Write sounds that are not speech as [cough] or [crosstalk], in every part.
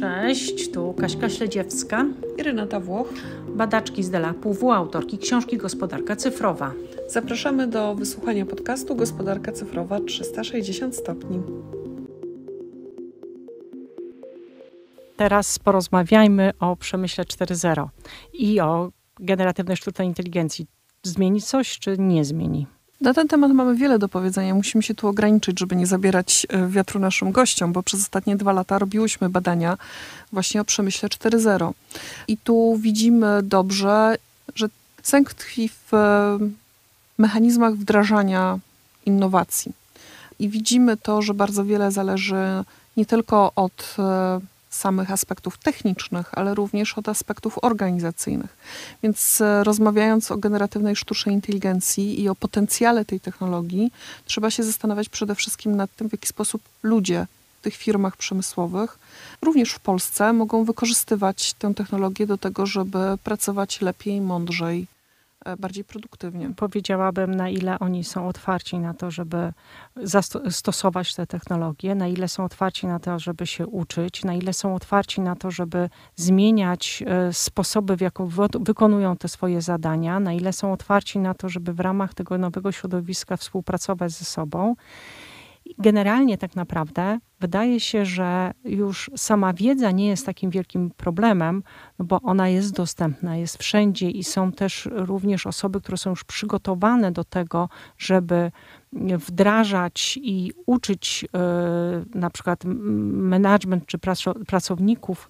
Cześć, tu Kaśka Śledziewska i Renata Włoch, badaczki z Dela PW, autorki książki Gospodarka Cyfrowa. Zapraszamy do wysłuchania podcastu Gospodarka Cyfrowa 360 stopni. Teraz porozmawiajmy o przemyśle 4.0 i o generatywnej sztucznej inteligencji. Zmieni coś, czy nie zmieni? Na ten temat mamy wiele do powiedzenia. Musimy się tu ograniczyć, żeby nie zabierać e, wiatru naszym gościom, bo przez ostatnie dwa lata robiłyśmy badania właśnie o przemyśle 4.0. I tu widzimy dobrze, że sęk tkwi w e, mechanizmach wdrażania innowacji. I widzimy to, że bardzo wiele zależy nie tylko od e, samych aspektów technicznych, ale również od aspektów organizacyjnych. Więc e, rozmawiając o generatywnej sztucznej inteligencji i o potencjale tej technologii, trzeba się zastanawiać przede wszystkim nad tym, w jaki sposób ludzie w tych firmach przemysłowych, również w Polsce, mogą wykorzystywać tę technologię do tego, żeby pracować lepiej, mądrzej, E, bardziej produktywnie. Powiedziałabym, na ile oni są otwarci na to, żeby zastosować te technologie, na ile są otwarci na to, żeby się uczyć, na ile są otwarci na to, żeby zmieniać e, sposoby, w jaką wykonują te swoje zadania, na ile są otwarci na to, żeby w ramach tego nowego środowiska współpracować ze sobą. Generalnie tak naprawdę wydaje się, że już sama wiedza nie jest takim wielkim problemem, no bo ona jest dostępna, jest wszędzie i są też również osoby, które są już przygotowane do tego, żeby wdrażać i uczyć e, na przykład management czy pracowników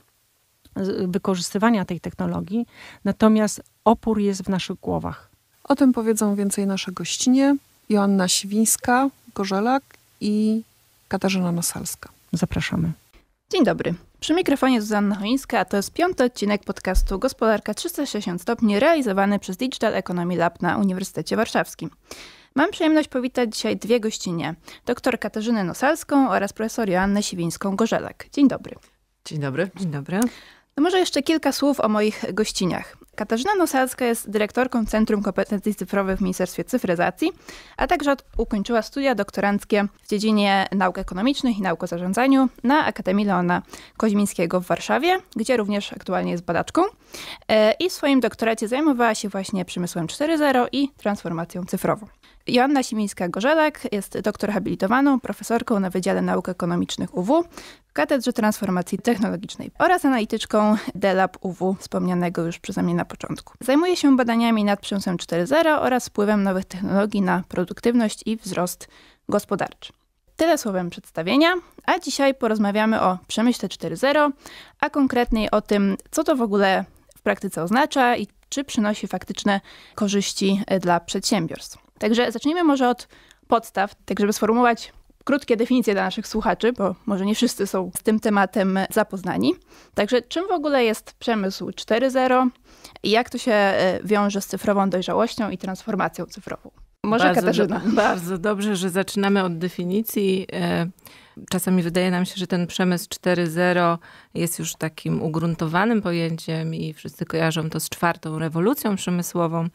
wykorzystywania tej technologii, natomiast opór jest w naszych głowach. O tym powiedzą więcej nasze gościnie. Joanna Świńska, Gorzelak i Katarzyna Nosalska. Zapraszamy. Dzień dobry. Przy mikrofonie Zuzanna Choińska, a to jest piąty odcinek podcastu Gospodarka 360 stopni realizowany przez Digital Economy Lab na Uniwersytecie Warszawskim. Mam przyjemność powitać dzisiaj dwie gościnie, dr Katarzynę Nosalską oraz profesor Joannę Siwińską-Gorzelak. Dzień dobry. Dzień dobry. Dzień dobry. No może jeszcze kilka słów o moich gościniach. Katarzyna Nosacka jest dyrektorką Centrum Kompetencji Cyfrowych w Ministerstwie Cyfryzacji, a także ukończyła studia doktoranckie w dziedzinie nauk ekonomicznych i nauk o zarządzaniu na Akademii Leona Koźmińskiego w Warszawie, gdzie również aktualnie jest badaczką. E, I w swoim doktoracie zajmowała się właśnie przemysłem 4.0 i transformacją cyfrową. Joanna Simińska-Gorzelak jest doktor habilitowaną, profesorką na Wydziale Nauk Ekonomicznych UW w Katedrze Transformacji Technologicznej oraz analityczką DELAB UW, wspomnianego już przeze mnie na początku. Zajmuje się badaniami nad przemysłem 4.0 oraz wpływem nowych technologii na produktywność i wzrost gospodarczy. Tyle słowem przedstawienia, a dzisiaj porozmawiamy o przemyśle 4.0, a konkretniej o tym, co to w ogóle w praktyce oznacza i czy przynosi faktyczne korzyści dla przedsiębiorstw. Także zacznijmy może od podstaw, tak żeby sformułować krótkie definicje dla naszych słuchaczy, bo może nie wszyscy są z tym tematem zapoznani. Także czym w ogóle jest przemysł 4.0 i jak to się e, wiąże z cyfrową dojrzałością i transformacją cyfrową? Może bardzo Katarzyna. Do, bardzo dobrze, że zaczynamy od definicji. E, czasami wydaje nam się, że ten przemysł 4.0 jest już takim ugruntowanym pojęciem i wszyscy kojarzą to z czwartą rewolucją przemysłową.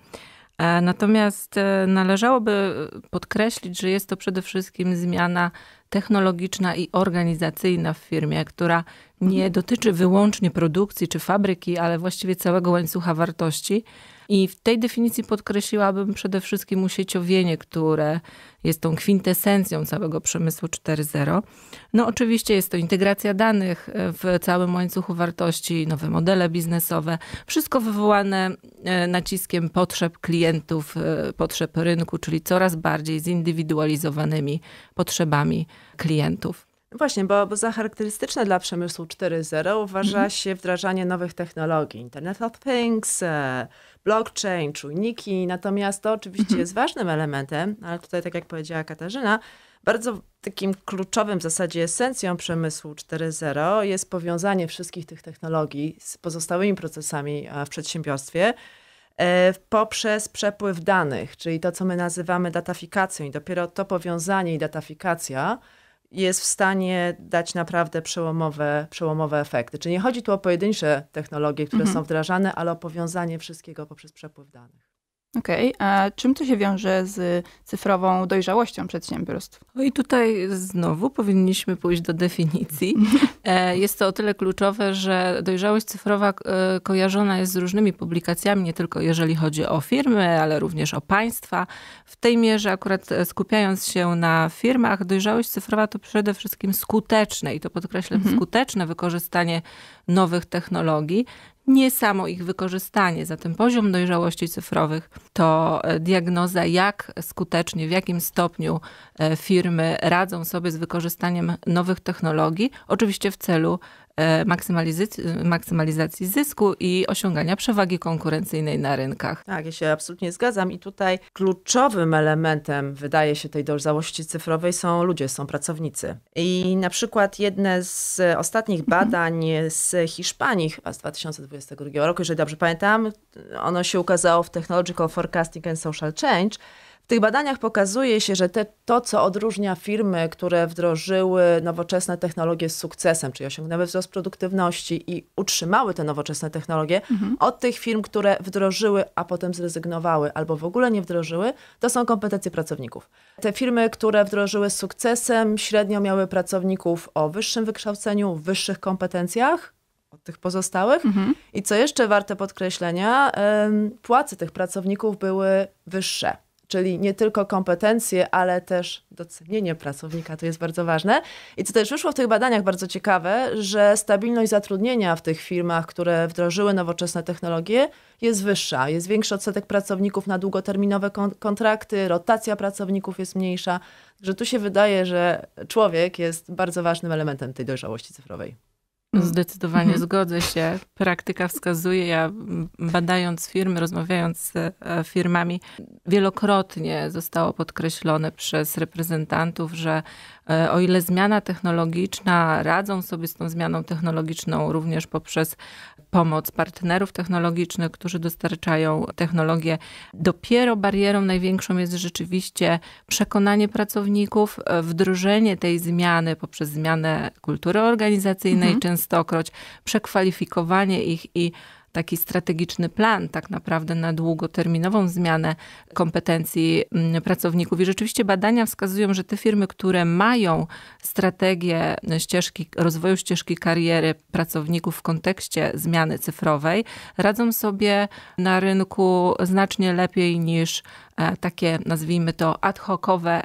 E, natomiast e, należałoby e, podkreślić, że jest to przede wszystkim zmiana technologiczna i organizacyjna w firmie, która nie dotyczy wyłącznie produkcji czy fabryki, ale właściwie całego łańcucha wartości. I w tej definicji podkreśliłabym przede wszystkim usieciowienie, które jest tą kwintesencją całego przemysłu 4.0. No oczywiście jest to integracja danych e, w całym łańcuchu wartości, nowe modele biznesowe, wszystko wywołane e, naciskiem potrzeb klientów, e, potrzeb rynku, czyli coraz bardziej zindywidualizowanymi potrzebami klientów. Właśnie, bo, bo za charakterystyczne dla przemysłu 4.0 uważa mhm. się wdrażanie nowych technologii, Internet of Things, e, blockchain, czujniki. Natomiast to oczywiście mhm. jest ważnym elementem, ale tutaj, tak jak powiedziała Katarzyna, bardzo takim kluczowym w zasadzie esencją przemysłu 4.0 jest powiązanie wszystkich tych technologii z pozostałymi procesami e, w przedsiębiorstwie e, poprzez przepływ danych, czyli to, co my nazywamy datafikacją. I dopiero to powiązanie i datafikacja jest w stanie dać naprawdę przełomowe, przełomowe efekty. Czyli nie chodzi tu o pojedyncze technologie, które mhm. są wdrażane, ale o powiązanie wszystkiego poprzez przepływ danych. Okej, okay. a czym to się wiąże z cyfrową dojrzałością przedsiębiorstw? No i tutaj znowu powinniśmy pójść do definicji. [laughs] E, jest to o tyle kluczowe, że dojrzałość cyfrowa e, kojarzona jest z różnymi publikacjami, nie tylko jeżeli chodzi o firmy, ale również o państwa. W tej mierze, akurat e, skupiając się na firmach, dojrzałość cyfrowa to przede wszystkim skuteczne, i to podkreślam, mhm. skuteczne wykorzystanie nowych technologii, nie samo ich wykorzystanie. Zatem poziom dojrzałości cyfrowych to e, diagnoza, jak skutecznie, w jakim stopniu e, firmy radzą sobie z wykorzystaniem nowych technologii, oczywiście w celu E, maksymalizacji zysku i osiągania przewagi konkurencyjnej na rynkach. Tak, ja się absolutnie zgadzam i tutaj kluczowym elementem, wydaje się, tej dojrzałości cyfrowej są ludzie, są pracownicy. I na przykład jedne z ostatnich mhm. badań z Hiszpanii, chyba z 2022 roku, jeżeli dobrze pamiętam, ono się ukazało w Technological Forecasting and Social Change, w tych badaniach pokazuje się, że te, to, co odróżnia firmy, które wdrożyły nowoczesne technologie z sukcesem, czyli osiągnęły wzrost produktywności i utrzymały te nowoczesne technologie, mhm. od tych firm, które wdrożyły, a potem zrezygnowały albo w ogóle nie wdrożyły, to są kompetencje pracowników. Te firmy, które wdrożyły z sukcesem, średnio miały pracowników o wyższym wykształceniu, wyższych kompetencjach, od tych pozostałych. Mhm. I co jeszcze warte podkreślenia, płace tych pracowników były wyższe czyli nie tylko kompetencje, ale też docenienie pracownika, to jest bardzo ważne. I co też wyszło w tych badaniach bardzo ciekawe, że stabilność zatrudnienia w tych firmach, które wdrożyły nowoczesne technologie, jest wyższa. Jest większy odsetek pracowników na długoterminowe kon kontrakty, rotacja pracowników jest mniejsza. Że tu się wydaje, że człowiek jest bardzo ważnym elementem tej dojrzałości cyfrowej. Mhm. Zdecydowanie mhm. zgodzę się. Praktyka wskazuje, ja badając firmy, rozmawiając z e, firmami, wielokrotnie zostało podkreślone przez reprezentantów, że E, o ile zmiana technologiczna, radzą sobie z tą zmianą technologiczną również poprzez pomoc partnerów technologicznych, którzy dostarczają technologię. Dopiero barierą największą jest rzeczywiście przekonanie pracowników, e, wdrożenie tej zmiany poprzez zmianę kultury organizacyjnej mhm. częstokroć, przekwalifikowanie ich i taki strategiczny plan tak naprawdę na długoterminową zmianę kompetencji mm, pracowników. I rzeczywiście badania wskazują, że te firmy, które mają strategię ścieżki, rozwoju ścieżki kariery pracowników w kontekście zmiany cyfrowej, radzą sobie na rynku znacznie lepiej niż e, takie, nazwijmy to, ad hocowe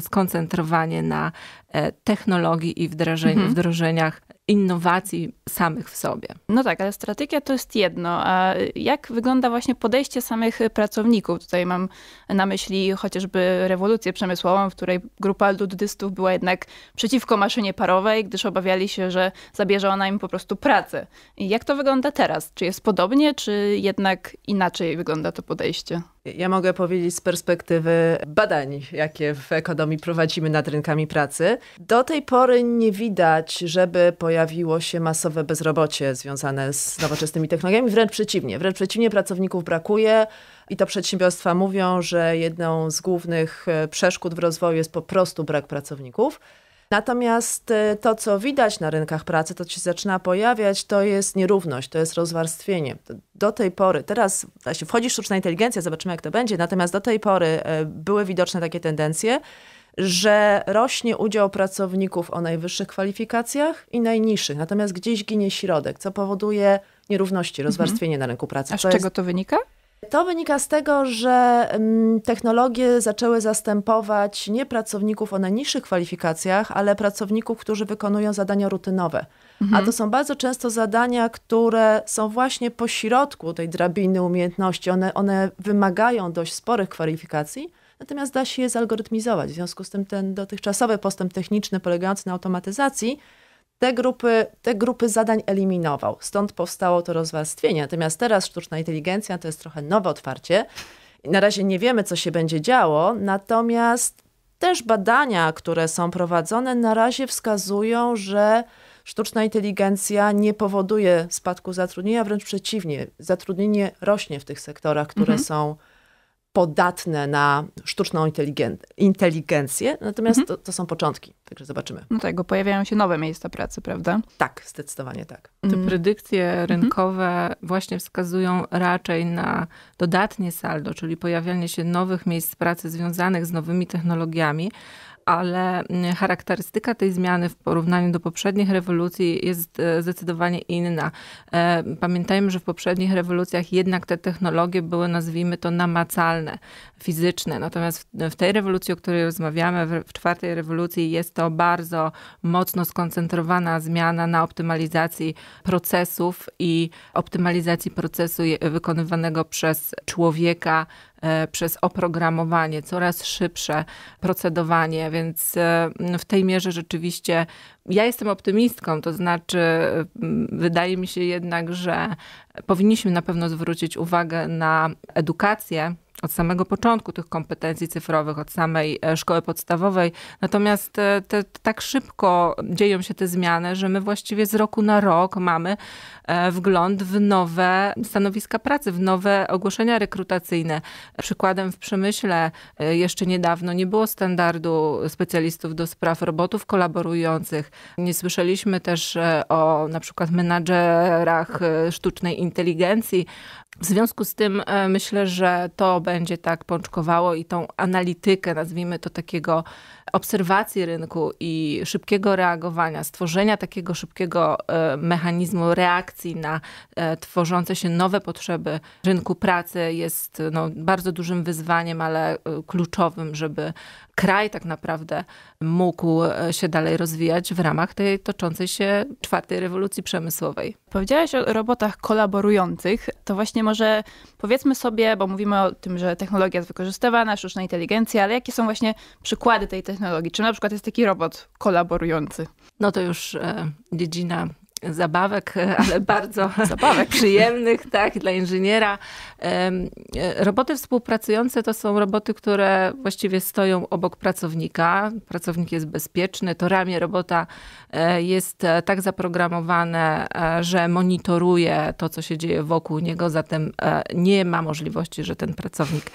skoncentrowanie na e, technologii i wdrażeniu mhm. wdrożeniach innowacji samych w sobie. No tak, ale strategia to jest jedno, a jak wygląda właśnie podejście samych pracowników? Tutaj mam na myśli chociażby rewolucję przemysłową, w której grupa luddystów była jednak przeciwko maszynie parowej, gdyż obawiali się, że zabierze ona im po prostu pracę. I jak to wygląda teraz? Czy jest podobnie, czy jednak inaczej wygląda to podejście? Ja mogę powiedzieć z perspektywy badań, jakie w ekonomii prowadzimy nad rynkami pracy. Do tej pory nie widać, żeby pojawiło się masowe bezrobocie związane z nowoczesnymi technologiami. Wręcz przeciwnie. Wręcz przeciwnie, pracowników brakuje. I to przedsiębiorstwa mówią, że jedną z głównych przeszkód w rozwoju jest po prostu brak pracowników. Natomiast e, to, co widać na rynkach pracy, to się zaczyna pojawiać, to jest nierówność, to jest rozwarstwienie. Do tej pory, teraz właśnie wchodzi sztuczna inteligencja, zobaczymy jak to będzie, natomiast do tej pory e, były widoczne takie tendencje, że rośnie udział pracowników o najwyższych kwalifikacjach i najniższych, natomiast gdzieś ginie środek, co powoduje nierówności, mhm. rozwarstwienie mhm. na rynku pracy. A z czego jest... to wynika? To wynika z tego, że mm, technologie zaczęły zastępować nie pracowników o najniższych kwalifikacjach, ale pracowników, którzy wykonują zadania rutynowe. Mhm. A to są bardzo często zadania, które są właśnie po środku tej drabiny umiejętności. One, one wymagają dość sporych kwalifikacji, natomiast da się je zalgorytmizować. W związku z tym ten dotychczasowy postęp techniczny polegający na automatyzacji te grupy, te grupy zadań eliminował. Stąd powstało to rozwarstwienie. Natomiast teraz sztuczna inteligencja to jest trochę nowe otwarcie. Na razie nie wiemy, co się będzie działo, natomiast też badania, które są prowadzone, na razie wskazują, że sztuczna inteligencja nie powoduje spadku zatrudnienia, wręcz przeciwnie, zatrudnienie rośnie w tych sektorach, które mhm. są podatne na sztuczną inteligencję, natomiast mhm. to, to, są początki, także zobaczymy. No tak, bo pojawiają się nowe miejsca pracy, prawda? Tak, zdecydowanie tak. Te mhm. predykcje mhm. rynkowe mhm. właśnie wskazują raczej na dodatnie saldo, czyli pojawianie się nowych miejsc pracy związanych z nowymi technologiami, ale mm, charakterystyka tej zmiany w porównaniu do poprzednich rewolucji jest e, zdecydowanie inna. E, pamiętajmy, że w poprzednich rewolucjach jednak te technologie były, nazwijmy to, namacalne, fizyczne. Natomiast w tej rewolucji, o której rozmawiamy, w czwartej rewolucji, jest to bardzo mocno skoncentrowana zmiana na optymalizacji procesów i optymalizacji procesu wykonywanego przez człowieka E, przez oprogramowanie, coraz szybsze procedowanie, więc e, no, w tej mierze rzeczywiście ja jestem optymistką, to znaczy wydaje mi się jednak, że powinniśmy na pewno zwrócić uwagę na edukację od samego początku tych kompetencji cyfrowych, od samej e, szkoły podstawowej. Natomiast te, te, tak szybko dzieją się te zmiany, że my właściwie z roku na rok mamy e, wgląd w nowe stanowiska pracy, w nowe ogłoszenia rekrutacyjne. Przykładem w przemyśle e, jeszcze niedawno nie było standardu specjalistów do spraw robotów kolaborujących. Nie słyszeliśmy też o na przykład menadżerach sztucznej inteligencji, w związku z tym e, myślę, że to będzie tak pączkowało i tą analitykę, nazwijmy to takiego obserwacji rynku i szybkiego reagowania, stworzenia takiego szybkiego e, mechanizmu reakcji na e, tworzące się nowe potrzeby rynku pracy jest no, bardzo dużym wyzwaniem, ale kluczowym, żeby kraj tak naprawdę mógł e, się dalej rozwijać w ramach tej toczącej się czwartej rewolucji przemysłowej. Powiedziałaś o robotach kolaborujących, to właśnie może powiedzmy sobie, bo mówimy o tym, że technologia jest wykorzystywana, sztuczna inteligencja, ale jakie są właśnie przykłady tej technologii? Czy na przykład jest taki robot kolaborujący? No to już e, dziedzina zabawek, e, ale [laughs] bardzo zabawek. przyjemnych, tak, dla inżyniera. E, roboty współpracujące to są roboty, które właściwie stoją obok pracownika. Pracownik jest bezpieczny, to ramię robota e, jest tak zaprogramowane, że monitoruje to, co się dzieje wokół niego, zatem nie ma możliwości, że ten pracownik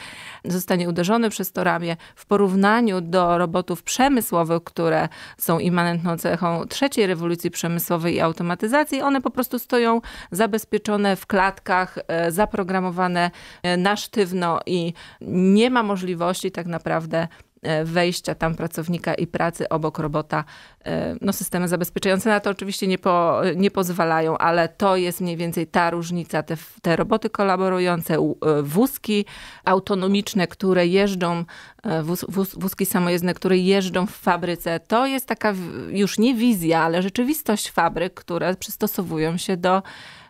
zostanie uderzony przez to ramię w porównaniu do robotów przemysłowych, które są immanentną cechą trzeciej rewolucji przemysłowej i automatyzacji. One po prostu stoją zabezpieczone w klatkach, e, zaprogramowane e, na sztywno i nie ma możliwości tak naprawdę E, wejścia tam pracownika i pracy obok robota. E, no, systemy zabezpieczające na to oczywiście nie, po, nie pozwalają, ale to jest mniej więcej ta różnica. Te, te roboty kolaborujące, e, wózki autonomiczne, które jeżdżą, wóz, wóz, wózki samojezdne, które jeżdżą w fabryce, to jest taka już nie wizja, ale rzeczywistość fabryk, które przystosowują się do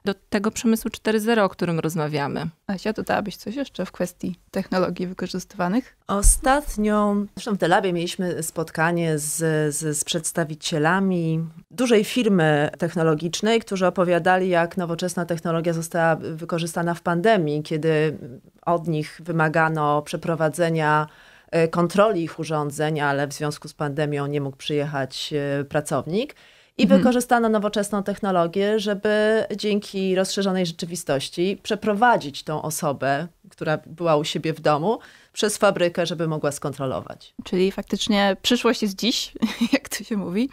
do tego przemysłu 4.0, o którym rozmawiamy. Asia, dodałabyś coś jeszcze w kwestii technologii wykorzystywanych? Ostatnio, zresztą w Telabie mieliśmy spotkanie z, z, z przedstawicielami dużej firmy technologicznej, którzy opowiadali, jak nowoczesna technologia została wykorzystana w pandemii, kiedy od nich wymagano przeprowadzenia e, kontroli ich urządzeń, ale w związku z pandemią nie mógł przyjechać e, pracownik i mhm. wykorzystano nowoczesną technologię, żeby dzięki rozszerzonej rzeczywistości przeprowadzić tą osobę, która była u siebie w domu, przez fabrykę, żeby mogła skontrolować. Czyli faktycznie przyszłość jest dziś, [laughs] jak to się mówi.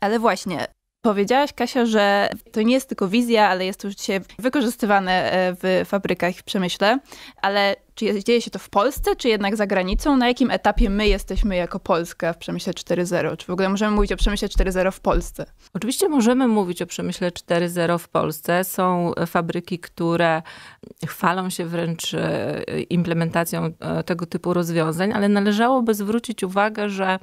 Ale właśnie, Powiedziałaś, Kasia, że to nie jest tylko wizja, ale jest to już dzisiaj wykorzystywane e, w fabrykach i w przemyśle. Ale czy dzieje się to w Polsce, czy jednak za granicą? Na jakim etapie my jesteśmy jako Polska w przemyśle 4.0? Czy w ogóle możemy mówić o przemyśle 4.0 w Polsce? Oczywiście możemy mówić o przemyśle 4.0 w Polsce. Są fabryki, które chwalą się wręcz e, implementacją e, tego typu rozwiązań, ale należałoby zwrócić uwagę, że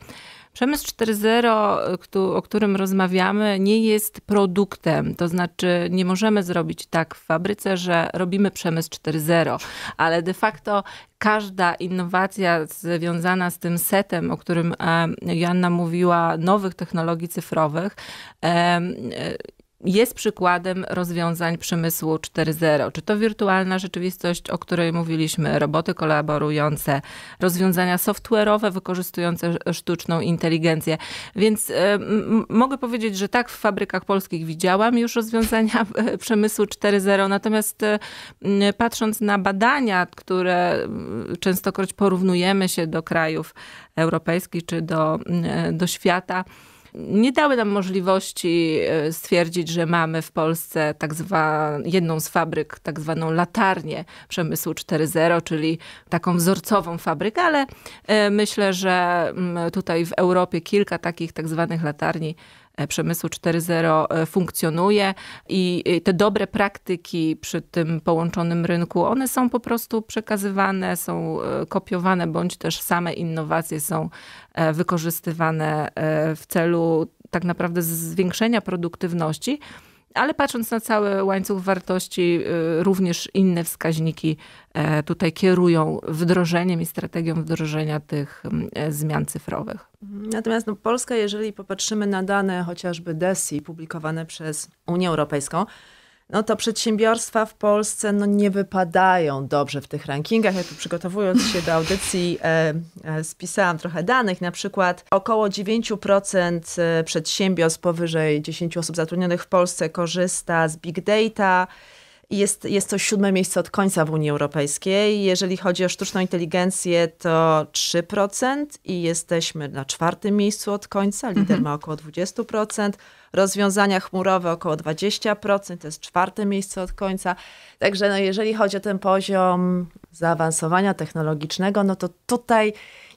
Przemysł 4.0, e, o którym rozmawiamy, nie jest produktem, to znaczy nie możemy zrobić tak w fabryce, że robimy przemysł 4.0, ale de facto każda innowacja związana z tym setem, o którym e, Joanna mówiła, nowych technologii cyfrowych, e, jest przykładem rozwiązań przemysłu 4.0. Czy to wirtualna rzeczywistość, o której mówiliśmy, roboty kolaborujące, rozwiązania software'owe wykorzystujące sztuczną inteligencję. Więc e, mogę powiedzieć, że tak w fabrykach polskich widziałam już rozwiązania [laughs] przemysłu 4.0. Natomiast e, patrząc na badania, które częstokroć porównujemy się do krajów europejskich czy do, e, do świata, nie dały nam możliwości e, stwierdzić, że mamy w Polsce tak jedną z fabryk, tak zwaną latarnię przemysłu 4.0, czyli taką wzorcową fabrykę, ale e, myślę, że mm, tutaj w Europie kilka takich tak zwanych latarni E, przemysłu 4.0 e, funkcjonuje i te dobre praktyki przy tym połączonym rynku, one są po prostu przekazywane, są e, kopiowane, bądź też same innowacje są wykorzystywane w celu tak naprawdę zwiększenia produktywności ale patrząc na cały łańcuch wartości, y, również inne wskaźniki e, tutaj kierują wdrożeniem i strategią wdrożenia tych mm, e, zmian cyfrowych. Natomiast no, Polska, jeżeli popatrzymy na dane chociażby DESI publikowane przez Unię Europejską, no to przedsiębiorstwa w Polsce no, nie wypadają dobrze w tych rankingach. Ja tu przygotowując się do audycji e, e, spisałam trochę danych, na przykład około 9% e, przedsiębiorstw powyżej 10 osób zatrudnionych w Polsce korzysta z big data, jest, jest to siódme miejsce od końca w Unii Europejskiej. Jeżeli chodzi o sztuczną inteligencję, to 3% i jesteśmy na czwartym miejscu od końca. Lider mhm. ma około 20%. Rozwiązania chmurowe około 20%, to jest czwarte miejsce od końca. Także no, jeżeli chodzi o ten poziom zaawansowania technologicznego, no to tutaj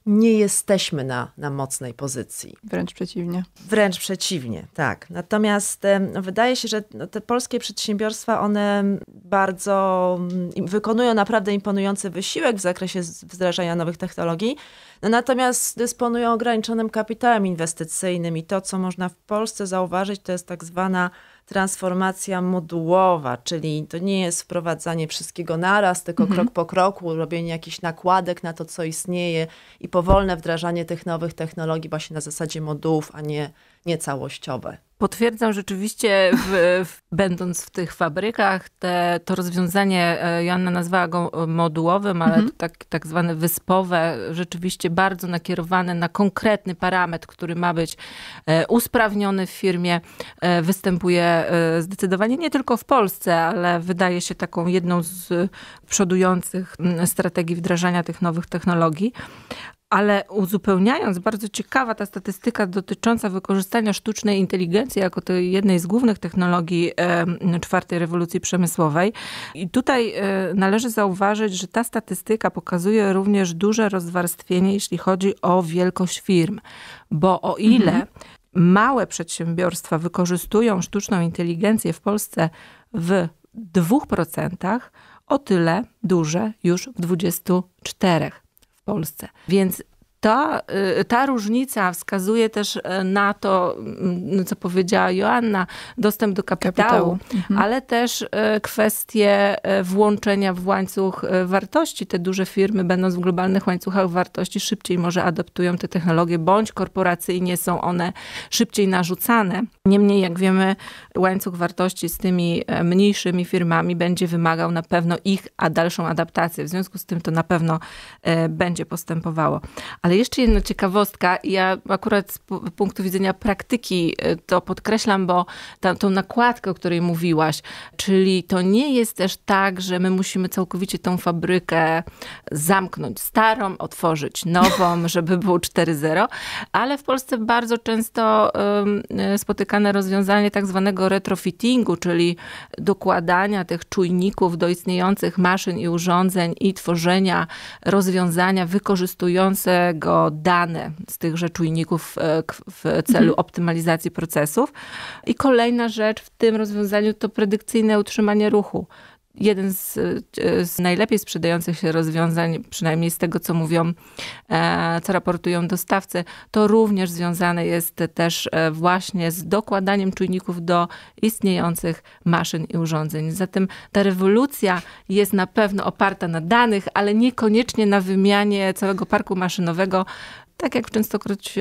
nie jesteśmy na, na mocnej pozycji. Wręcz przeciwnie. Wręcz przeciwnie, tak. Natomiast no, wydaje się, że no, te polskie przedsiębiorstwa, one bardzo mm, wykonują naprawdę imponujący wysiłek w zakresie wdrażania nowych technologii, no, natomiast dysponują ograniczonym kapitałem inwestycyjnym i to, co można w Polsce zauważyć, to jest tak zwana transformacja modułowa, czyli to nie jest wprowadzanie wszystkiego naraz, tylko mhm. krok po kroku, robienie jakichś nakładek na to, co istnieje i powolne wdrażanie tych nowych technologii właśnie na zasadzie modułów, a nie, nie całościowe. Potwierdzam rzeczywiście, w, w, będąc w tych fabrykach, te, to rozwiązanie, e, Joanna nazwała go e, modułowym, ale mhm. tak, tak zwane wyspowe, rzeczywiście bardzo nakierowane na konkretny parametr, który ma być e, usprawniony w firmie, występuje zdecydowanie nie tylko w Polsce, ale wydaje się taką jedną z przodujących strategii wdrażania tych nowych technologii. Ale uzupełniając, bardzo ciekawa ta statystyka dotycząca wykorzystania sztucznej inteligencji jako tej jednej z głównych technologii czwartej rewolucji przemysłowej. I tutaj e, należy zauważyć, że ta statystyka pokazuje również duże rozwarstwienie, jeśli chodzi o wielkość firm, bo o ile mhm. małe przedsiębiorstwa wykorzystują sztuczną inteligencję w Polsce w 2%, o tyle duże już w 24%. Polsce. Więc ta, y, ta różnica wskazuje też y, na to, mm, no, co powiedziała Joanna, dostęp do kapitału, kapitału. Mhm. ale też y, kwestie włączenia w łańcuch wartości. Te duże firmy, będąc w globalnych łańcuchach wartości, szybciej może adoptują te technologie, bądź korporacyjnie są one szybciej narzucane. Niemniej, jak wiemy, łańcuch wartości z tymi e, mniejszymi firmami będzie wymagał na pewno ich, a dalszą adaptację. W związku z tym to na pewno e, będzie postępowało. Ale jeszcze jedna ciekawostka, ja akurat z punktu widzenia praktyki y, to podkreślam, bo tą nakładkę, o której mówiłaś, czyli to nie jest też tak, że my musimy całkowicie tą fabrykę zamknąć starą, otworzyć nową, [laughs] żeby było 4.0, ale w Polsce bardzo często y, spotykane rozwiązanie tak zwanego retrofittingu, czyli dokładania tych czujników do istniejących maszyn i urządzeń i tworzenia rozwiązania wykorzystujące tego dane z tychże czujników e, w celu mhm. optymalizacji procesów. I kolejna rzecz w tym rozwiązaniu to predykcyjne utrzymanie ruchu jeden z, e, z najlepiej sprzedających się rozwiązań, przynajmniej z tego, co mówią, e, co raportują dostawcy, to również związane jest też e, właśnie z dokładaniem czujników do istniejących maszyn i urządzeń. Zatem ta rewolucja jest na pewno oparta na danych, ale niekoniecznie na wymianie całego parku maszynowego, tak jak częstokroć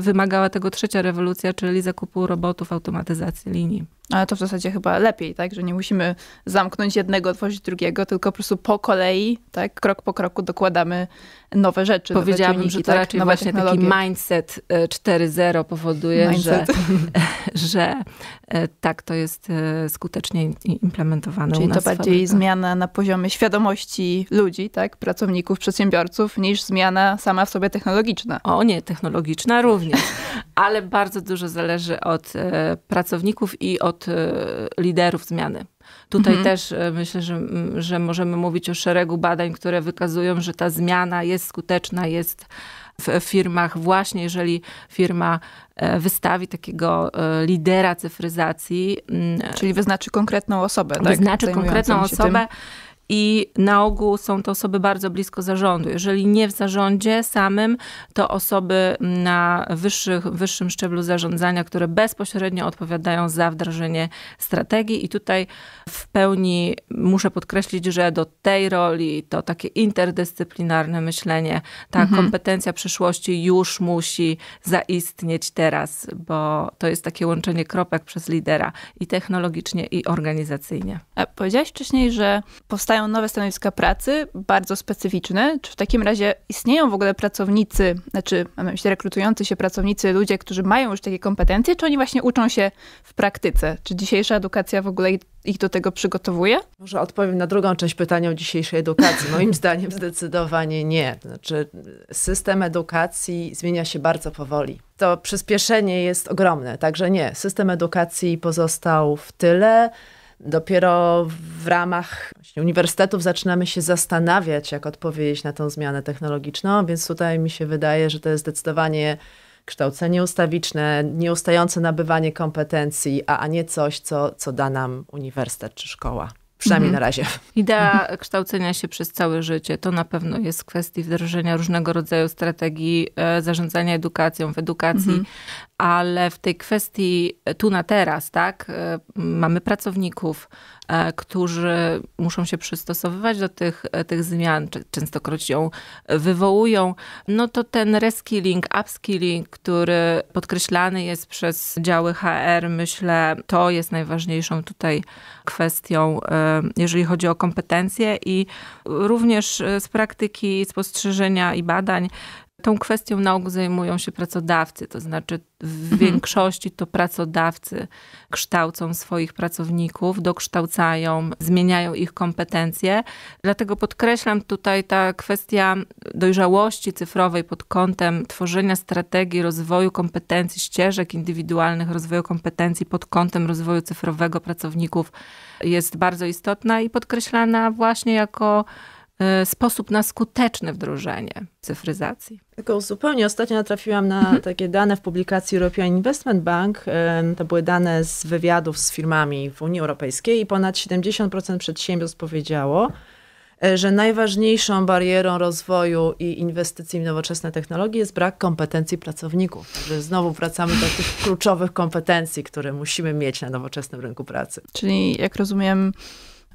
wymagała tego trzecia rewolucja, czyli zakupu robotów, automatyzacji linii. Ale to w zasadzie chyba lepiej, tak? Że nie musimy zamknąć jednego, otworzyć drugiego, tylko po prostu po kolei, tak? Krok po kroku dokładamy nowe rzeczy. Powiedziałabym, nowe że to tak? raczej nowe właśnie taki mindset 4.0 e, powoduje, mindset. [laughs] że, że tak to jest e, skutecznie implementowane Czyli u nas to bardziej zmiana na poziomie świadomości ludzi, tak? Pracowników, przedsiębiorców, niż zmiana sama w sobie technologiczna. O nie, technologiczna również, [laughs] ale bardzo dużo zależy od e, pracowników i od od y, liderów zmiany. Tutaj mhm. też y, myślę, że, że możemy mówić o szeregu badań, które wykazują, że ta zmiana jest skuteczna, jest w firmach, właśnie jeżeli firma e, wystawi takiego e, lidera cyfryzacji. Mm, Czyli wyznaczy konkretną osobę, tak? Wyznaczy konkretną osobę. Tym i na ogół są to osoby bardzo blisko zarządu. Jeżeli nie w zarządzie samym, to osoby na wyższych, wyższym szczeblu zarządzania, które bezpośrednio odpowiadają za wdrażanie strategii. I tutaj w pełni muszę podkreślić, że do tej roli to takie interdyscyplinarne myślenie, ta mhm. kompetencja przyszłości już musi zaistnieć teraz, bo to jest takie łączenie kropek przez lidera i technologicznie, i organizacyjnie. A powiedziałaś wcześniej, że powstają nowe stanowiska pracy, bardzo specyficzne. Czy w takim razie istnieją w ogóle pracownicy, znaczy mamy myśli rekrutujący się pracownicy, ludzie, którzy mają już takie kompetencje, czy oni właśnie uczą się w praktyce? Czy dzisiejsza edukacja w ogóle ich do tego przygotowuje? Może odpowiem na drugą część pytania o dzisiejszej edukacji. [laughs] Moim zdaniem zdecydowanie nie. Znaczy, system edukacji zmienia się bardzo powoli. To przyspieszenie jest ogromne, także nie. System edukacji pozostał w tyle. Dopiero w ramach uniwersytetów zaczynamy się zastanawiać, jak odpowiedzieć na tą zmianę technologiczną, więc tutaj mi się wydaje, że to jest zdecydowanie kształcenie ustawiczne, nieustające nabywanie kompetencji, a, a nie coś, co, co da nam uniwersytet czy szkoła. Przynajmniej mhm. na razie. Idea kształcenia się przez całe życie to na pewno jest kwestii wdrożenia różnego rodzaju strategii e, zarządzania edukacją w edukacji, mhm. ale w tej kwestii tu na teraz, tak, e, mamy pracowników, E, którzy muszą się przystosowywać do tych, e, tych zmian, częstokroć ją wywołują, no to ten reskilling, upskilling, który podkreślany jest przez działy HR, myślę, to jest najważniejszą tutaj kwestią, e, jeżeli chodzi o kompetencje i również z praktyki spostrzeżenia i badań Tą kwestią na ogół zajmują się pracodawcy, to znaczy w mhm. większości to pracodawcy kształcą swoich pracowników, dokształcają, zmieniają ich kompetencje. Dlatego podkreślam tutaj ta kwestia dojrzałości cyfrowej pod kątem tworzenia strategii rozwoju kompetencji, ścieżek indywidualnych rozwoju kompetencji pod kątem rozwoju cyfrowego pracowników jest bardzo istotna i podkreślana właśnie jako E, sposób na skuteczne wdrożenie cyfryzacji. Tylko zupełnie ostatnio natrafiłam na mhm. takie dane w publikacji European Investment Bank. E, to były dane z wywiadów z firmami w Unii Europejskiej i ponad 70% przedsiębiorstw powiedziało, e, że najważniejszą barierą rozwoju i inwestycji w nowoczesne technologie jest brak kompetencji pracowników. znowu wracamy do tych kluczowych kompetencji, które musimy mieć na nowoczesnym rynku pracy. Czyli jak rozumiem,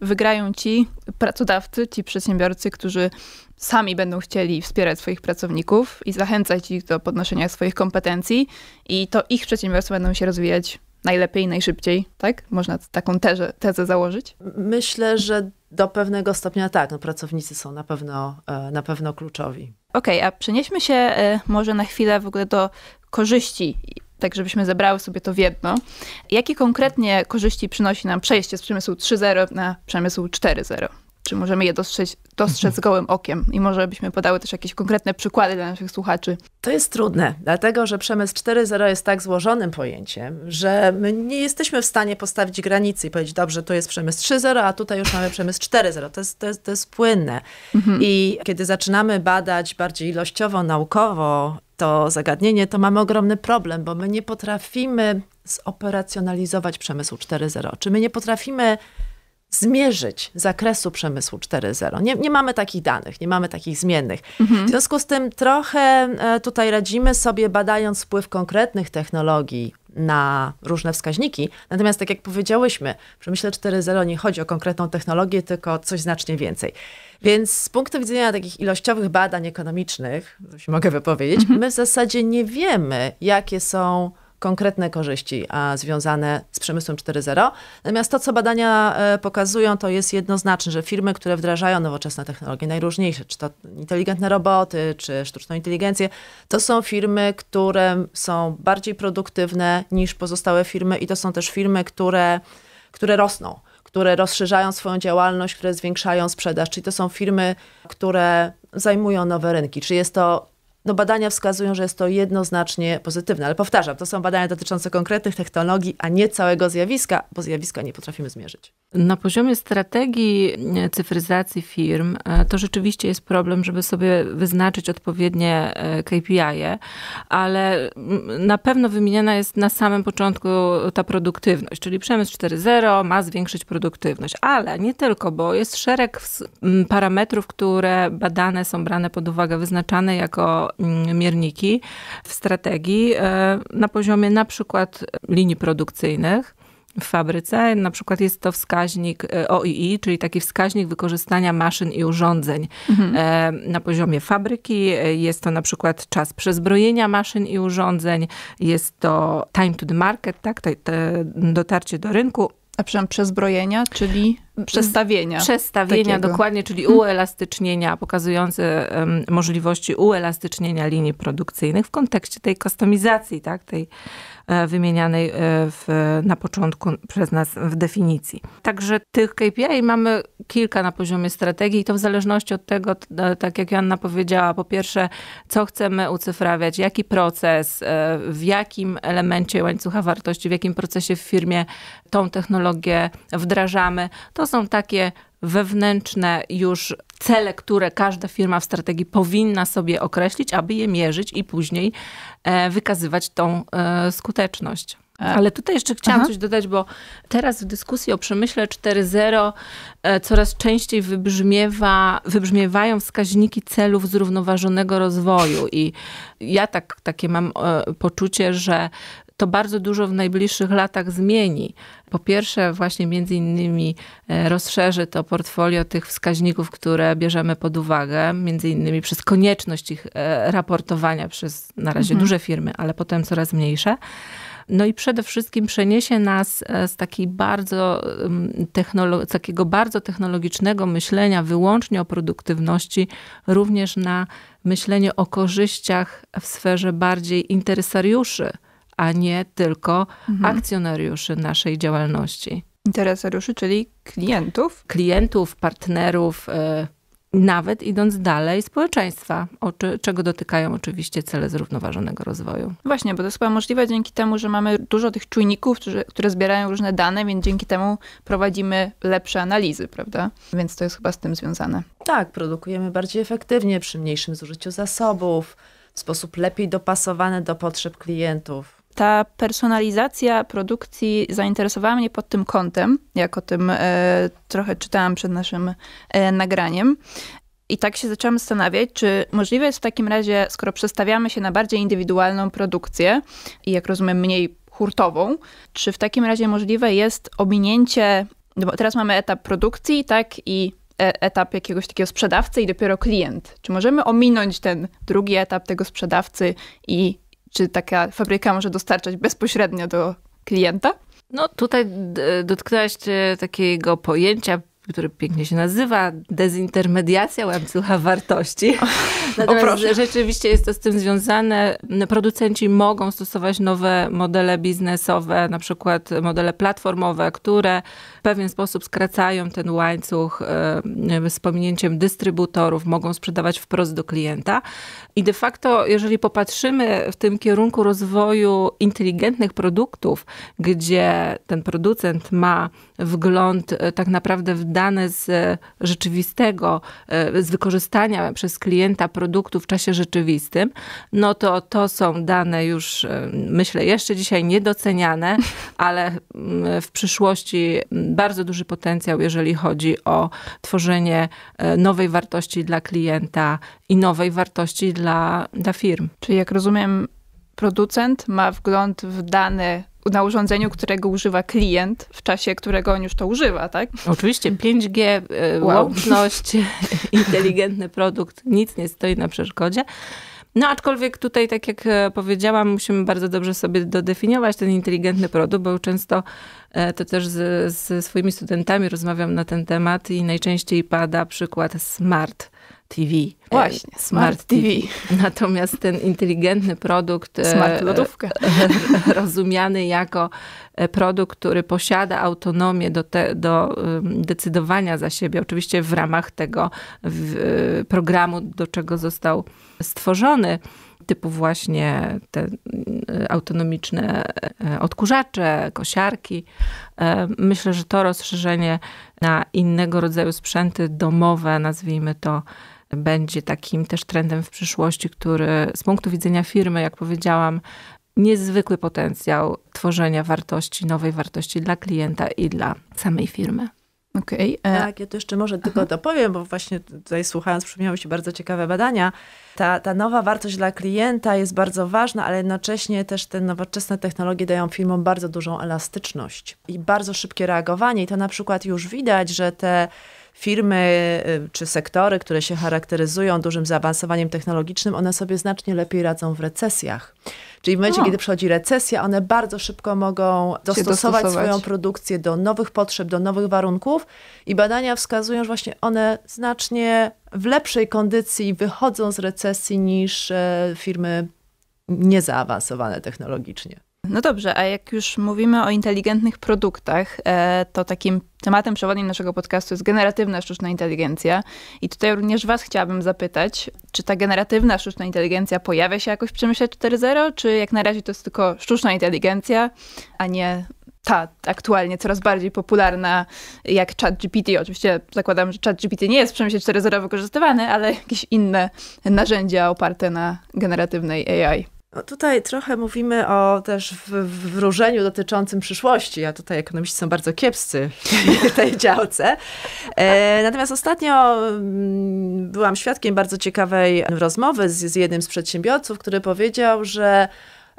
wygrają ci pracodawcy, ci przedsiębiorcy, którzy sami będą chcieli wspierać swoich pracowników i zachęcać ich do podnoszenia swoich kompetencji i to ich przedsiębiorstwa będą się rozwijać najlepiej, najszybciej, tak? Można taką tezę, tezę założyć? Myślę, że do pewnego stopnia tak. No, pracownicy są na pewno, e, na pewno kluczowi. Okej, okay, a przenieśmy się e, może na chwilę w ogóle do korzyści tak żebyśmy zebrały sobie to w jedno. Jakie konkretnie korzyści przynosi nam przejście z przemysłu 3.0 na przemysł 4.0? czy możemy je dostrzec, dostrzec gołym okiem? I może byśmy podały też jakieś konkretne przykłady dla naszych słuchaczy. To jest trudne, dlatego że przemysł 4.0 jest tak złożonym pojęciem, że my nie jesteśmy w stanie postawić granicy i powiedzieć, dobrze, to jest przemysł 3.0, a tutaj już mamy przemysł 4.0. To jest, to jest, to jest płynne. Mhm. I kiedy zaczynamy badać bardziej ilościowo, naukowo to zagadnienie, to mamy ogromny problem, bo my nie potrafimy zoperacjonalizować przemysłu 4.0. Czy my nie potrafimy zmierzyć zakresu przemysłu 4.0. Nie, nie mamy takich danych, nie mamy takich zmiennych. Mhm. W związku z tym trochę e, tutaj radzimy sobie badając wpływ konkretnych technologii na różne wskaźniki. Natomiast tak jak powiedziałyśmy, w przemyśle 4.0 nie chodzi o konkretną technologię, tylko coś znacznie więcej. Więc z punktu widzenia takich ilościowych badań ekonomicznych, się mogę wypowiedzieć, mhm. my w zasadzie nie wiemy, jakie są konkretne korzyści a związane z przemysłem 4.0. Natomiast to, co badania e, pokazują, to jest jednoznaczne, że firmy, które wdrażają nowoczesne technologie, najróżniejsze, czy to inteligentne roboty, czy sztuczną inteligencję, to są firmy, które są bardziej produktywne niż pozostałe firmy i to są też firmy, które, które rosną które rozszerzają swoją działalność, które zwiększają sprzedaż, czyli to są firmy, które zajmują nowe rynki. Czy jest to no badania wskazują, że jest to jednoznacznie pozytywne. Ale powtarzam, to są badania dotyczące konkretnych technologii, a nie całego zjawiska, bo zjawiska nie potrafimy zmierzyć. Na poziomie strategii e, cyfryzacji firm e, to rzeczywiście jest problem, żeby sobie wyznaczyć odpowiednie KPI, -e, ale mm, na pewno wymieniana jest na samym początku ta produktywność, czyli przemysł 4.0 ma zwiększyć produktywność, ale nie tylko, bo jest szereg parametrów, które badane są brane pod uwagę, wyznaczane jako Mm, mierniki w strategii e, na poziomie na przykład linii produkcyjnych w fabryce. Na przykład jest to wskaźnik e, OII, czyli taki wskaźnik wykorzystania maszyn i urządzeń mhm. E, na poziomie fabryki. Jest to na przykład czas przezbrojenia maszyn i urządzeń, jest to time to the market, tak, dotarcie do rynku a przepraszam, przezbrojenia, czyli przestawienia. Przestawienia, takiego. dokładnie, czyli mhm. uelastycznienia, pokazujące um, możliwości uelastycznienia linii produkcyjnych w kontekście tej kustomizacji, tak, tej E, wymienianej e, w, na początku przez nas w definicji. Także tych KPI mamy kilka na poziomie strategii i to w zależności od tego, e, tak jak Joanna powiedziała, po pierwsze, co chcemy ucyfrawiać, jaki proces, w jakim elemencie łańcucha wartości, w jakim procesie w firmie tą technologię wdrażamy. To są takie wewnętrzne już cele, które każda firma w strategii powinna sobie określić, aby je mierzyć i później e, wykazywać tą e, skuteczność. Tak. Ale tutaj jeszcze chciałam Aha. coś dodać, bo teraz w dyskusji o przemyśle 4.0 e, coraz częściej wybrzmiewa, wybrzmiewają wskaźniki celów zrównoważonego rozwoju. I ja tak, takie mam poczucie, że to bardzo dużo w najbliższych latach zmieni. Po pierwsze, właśnie między innymi e, rozszerzy to portfolio tych wskaźników, które bierzemy pod uwagę, między innymi przez konieczność ich e, raportowania przez na razie mhm. duże firmy, ale potem coraz mniejsze. No i przede wszystkim przeniesie nas e, z takiej bardzo technolo- takiego bardzo technologicznego myślenia wyłącznie o produktywności, również na myślenie o korzyściach w sferze bardziej interesariuszy, a nie tylko mhm. akcjonariuszy naszej działalności. Interesariuszy, czyli klientów? Klientów, partnerów, e, nawet idąc dalej społeczeństwa, oczy, czego dotykają oczywiście cele zrównoważonego rozwoju. Właśnie, bo to jest chyba możliwe dzięki temu, że mamy dużo tych czujników, które, które zbierają różne dane, więc dzięki temu prowadzimy lepsze analizy, prawda? Więc to jest chyba z tym związane. Tak, produkujemy bardziej efektywnie przy mniejszym zużyciu zasobów, w sposób lepiej dopasowany do potrzeb klientów ta personalizacja produkcji zainteresowała mnie pod tym kątem, jak o tym e, trochę czytałam przed naszym e, nagraniem. I tak się zaczęłam zastanawiać, czy możliwe jest w takim razie, skoro przestawiamy się na bardziej indywidualną produkcję i jak rozumiem mniej hurtową, czy w takim razie możliwe jest ominięcie, no bo teraz mamy etap produkcji, tak, i e, etap jakiegoś takiego sprzedawcy i dopiero klient. Czy możemy ominąć ten drugi etap tego sprzedawcy i czy taka fabryka może dostarczać bezpośrednio do klienta? No tutaj e, dotknęłaś e, takiego pojęcia który pięknie się nazywa dezintermediacja łańcucha wartości. [laughs] Natomiast o, rzeczywiście jest to z tym związane. Producenci mogą stosować nowe modele biznesowe, na przykład modele platformowe, które w pewien sposób skracają ten łańcuch e, z pominięciem dystrybutorów, mogą sprzedawać wprost do klienta. I de facto, jeżeli popatrzymy w tym kierunku rozwoju inteligentnych produktów, gdzie ten producent ma wgląd e, tak naprawdę w dane z e, rzeczywistego, e, z wykorzystania przez klienta produktu w czasie rzeczywistym, no to to są dane już, e, myślę, jeszcze dzisiaj niedoceniane, [laughs] ale mm, w przyszłości bardzo duży potencjał, jeżeli chodzi o tworzenie nowej wartości dla klienta i nowej wartości dla, dla firm. Czyli jak rozumiem, producent ma wgląd w dane na urządzeniu, którego używa klient w czasie, którego on już to używa, tak? Oczywiście 5G, e, wow. łączność, [laughs] inteligentny produkt, nic nie stoi na przeszkodzie. No aczkolwiek tutaj, tak jak e, powiedziałam, musimy bardzo dobrze sobie dodefiniować ten inteligentny produkt, bo często e, to też ze swoimi studentami rozmawiam na ten temat i najczęściej pada przykład smart TV. Właśnie, e, Smart TV. [laughs] Natomiast ten inteligentny produkt. [laughs] Smart e, lodówka. [laughs] Rozumiany jako e, produkt, który posiada autonomię do, te, do decydowania za siebie, oczywiście w ramach tego y, programu, do czego został stworzony typu właśnie te y, autonomiczne odkurzacze, kosiarki. Myślę, że to rozszerzenie na innego rodzaju sprzęty domowe, nazwijmy to będzie takim też trendem w przyszłości, który z punktu widzenia firmy, jak powiedziałam, niezwykły potencjał tworzenia wartości, nowej wartości dla klienta i dla samej firmy. Okej. Okay. E, tak, ja to jeszcze może tylko to dopowiem, bo właśnie tutaj słuchając przypomniały się bardzo ciekawe badania. Ta, ta nowa wartość dla klienta jest bardzo ważna, ale jednocześnie też te nowoczesne technologie dają firmom bardzo dużą elastyczność i bardzo szybkie reagowanie. I to na przykład już widać, że te firmy y, czy sektory, które się charakteryzują dużym zaawansowaniem technologicznym, one sobie znacznie lepiej radzą w recesjach. Czyli w momencie, no. kiedy przychodzi recesja, one bardzo szybko mogą dostosować, dostosować, swoją produkcję do nowych potrzeb, do nowych warunków i badania wskazują, że właśnie one znacznie w lepszej kondycji wychodzą z recesji niż e, firmy niezaawansowane technologicznie. No dobrze, a jak już mówimy o inteligentnych produktach, e, to takim tematem przewodnim naszego podcastu jest generatywna sztuczna inteligencja. I tutaj również Was chciałabym zapytać, czy ta generatywna sztuczna inteligencja pojawia się jakoś w przemyśle 4.0, czy jak na razie to jest tylko sztuczna inteligencja, a nie ta aktualnie coraz bardziej popularna jak ChatGPT. Oczywiście zakładam, że ChatGPT nie jest w przemyśle 4.0 wykorzystywany, ale jakieś inne narzędzia oparte na generatywnej AI. No tutaj trochę mówimy o też wróżeniu dotyczącym przyszłości, a tutaj ekonomiści są bardzo kiepscy w tej działce. E, natomiast ostatnio mm, byłam świadkiem bardzo ciekawej rozmowy z, z jednym z przedsiębiorców, który powiedział, że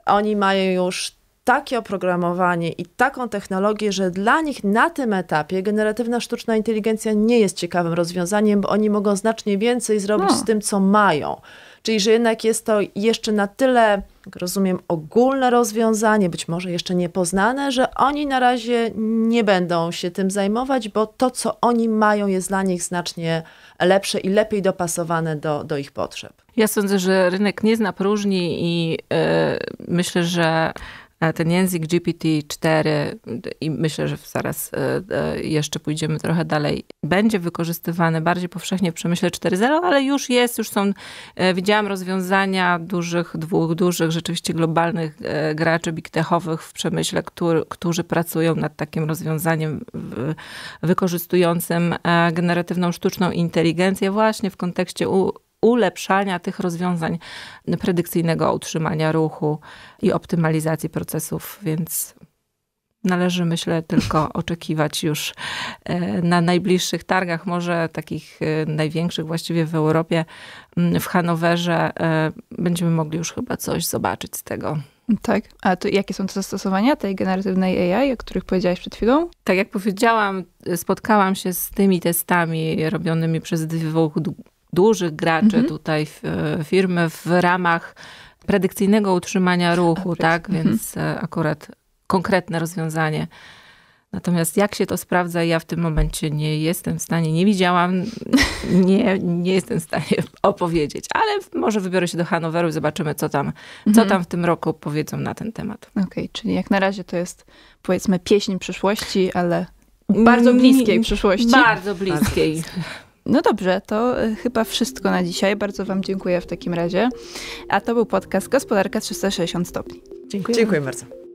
oni mają już takie oprogramowanie i taką technologię, że dla nich na tym etapie generatywna sztuczna inteligencja nie jest ciekawym rozwiązaniem, bo oni mogą znacznie więcej zrobić no. z tym, co mają. Czyli, że jednak jest to jeszcze na tyle, jak rozumiem, ogólne rozwiązanie, być może jeszcze niepoznane, że oni na razie nie będą się tym zajmować, bo to, co oni mają, jest dla nich znacznie lepsze i lepiej dopasowane do, do ich potrzeb. Ja sądzę, że rynek nie zna próżni i yy, myślę, że E, ten język GPT-4 i myślę, że zaraz e, e, jeszcze pójdziemy trochę dalej, będzie wykorzystywany bardziej powszechnie w przemyśle 4.0, ale już jest, już są, widziałam rozwiązania dużych, dwóch dużych, rzeczywiście globalnych graczy big techowych w przemyśle, który, którzy pracują nad takim rozwiązaniem wykorzystującym generatywną sztuczną inteligencję właśnie w kontekście u, ulepszania tych rozwiązań predykcyjnego utrzymania ruchu i optymalizacji procesów, więc należy, myślę, tylko [laughs] oczekiwać już e, na najbliższych targach, może takich e, największych właściwie w Europie, w Hanowerze. E, będziemy mogli już chyba coś zobaczyć z tego. Tak. A to jakie są te zastosowania tej generatywnej AI, o których powiedziałaś przed chwilą? Tak jak powiedziałam, spotkałam się z tymi testami robionymi przez dwóch dużych graczy mhm. tutaj e, firmy w ramach predykcyjnego utrzymania ruchu, A, tak? Mhm. Więc e, akurat konkretne rozwiązanie. Natomiast jak się to sprawdza, ja w tym momencie nie jestem w stanie, nie widziałam, [laughs] nie, nie jestem w stanie opowiedzieć, ale może wybiorę się do Hanoweru i zobaczymy, co tam, co mhm. tam w tym roku powiedzą na ten temat. Okej, okay, czyli jak na razie to jest powiedzmy pieśń przyszłości, ale mm, bardzo bliskiej przyszłości. Bardzo bliskiej. Bardzo bliskiej. [laughs] No dobrze, to e, chyba wszystko na dzisiaj. Bardzo Wam dziękuję w takim razie. A to był podcast Gospodarka 360 stopni. Dziękuję. Dziękuję bardzo.